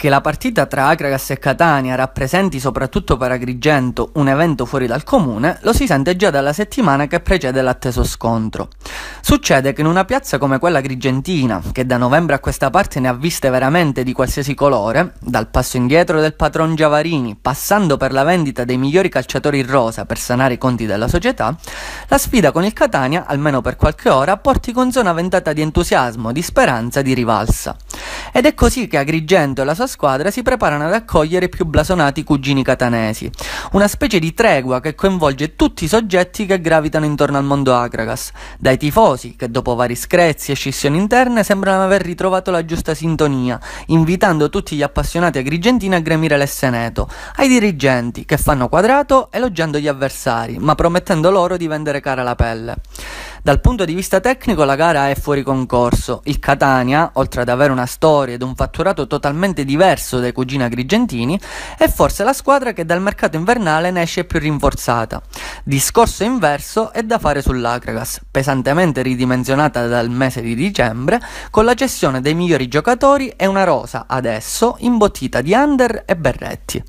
che la partita tra Acragas e Catania rappresenti soprattutto per Agrigento un evento fuori dal comune lo si sente già dalla settimana che precede l'atteso scontro. Succede che in una piazza come quella agrigentina, che da novembre a questa parte ne ha viste veramente di qualsiasi colore, dal passo indietro del patron Giavarini, passando per la vendita dei migliori calciatori in rosa per sanare i conti della società, la sfida con il Catania, almeno per qualche ora, porti con sé una ventata di entusiasmo, di speranza, di rivalsa. Ed è così che Agrigento e la sua squadra si preparano ad accogliere i più blasonati cugini catanesi, una specie di tregua che coinvolge tutti i soggetti che gravitano intorno al mondo Agragas, dai tifosi che dopo vari screzi e scissioni interne sembrano aver ritrovato la giusta sintonia, invitando tutti gli appassionati agrigentini a gremire l'esseneto, ai dirigenti che fanno quadrato elogiando gli avversari, ma promettendo loro di vendere cara la pelle. Dal punto di vista tecnico la gara è fuori concorso. Il Catania, oltre ad avere una storia ed un fatturato totalmente diverso dai cugini agrigentini, è forse la squadra che dal mercato invernale ne esce più rinforzata. Discorso inverso è da fare sull'Acragas, pesantemente ridimensionata dal mese di dicembre, con la cessione dei migliori giocatori e una rosa adesso imbottita di under e berretti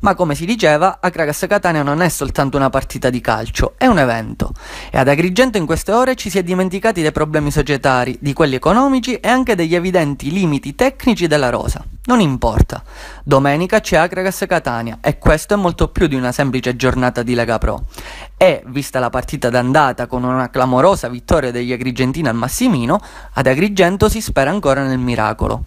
ma come si diceva, Akragas Catania non è soltanto una partita di calcio, è un evento. E ad Agrigento in queste ore ci si è dimenticati dei problemi societari, di quelli economici e anche degli evidenti limiti tecnici della rosa. Non importa. Domenica c'è Akragas Catania e questo è molto più di una semplice giornata di Lega Pro. E, vista la partita d'andata con una clamorosa vittoria degli agrigentini al Massimino, ad Agrigento si spera ancora nel miracolo.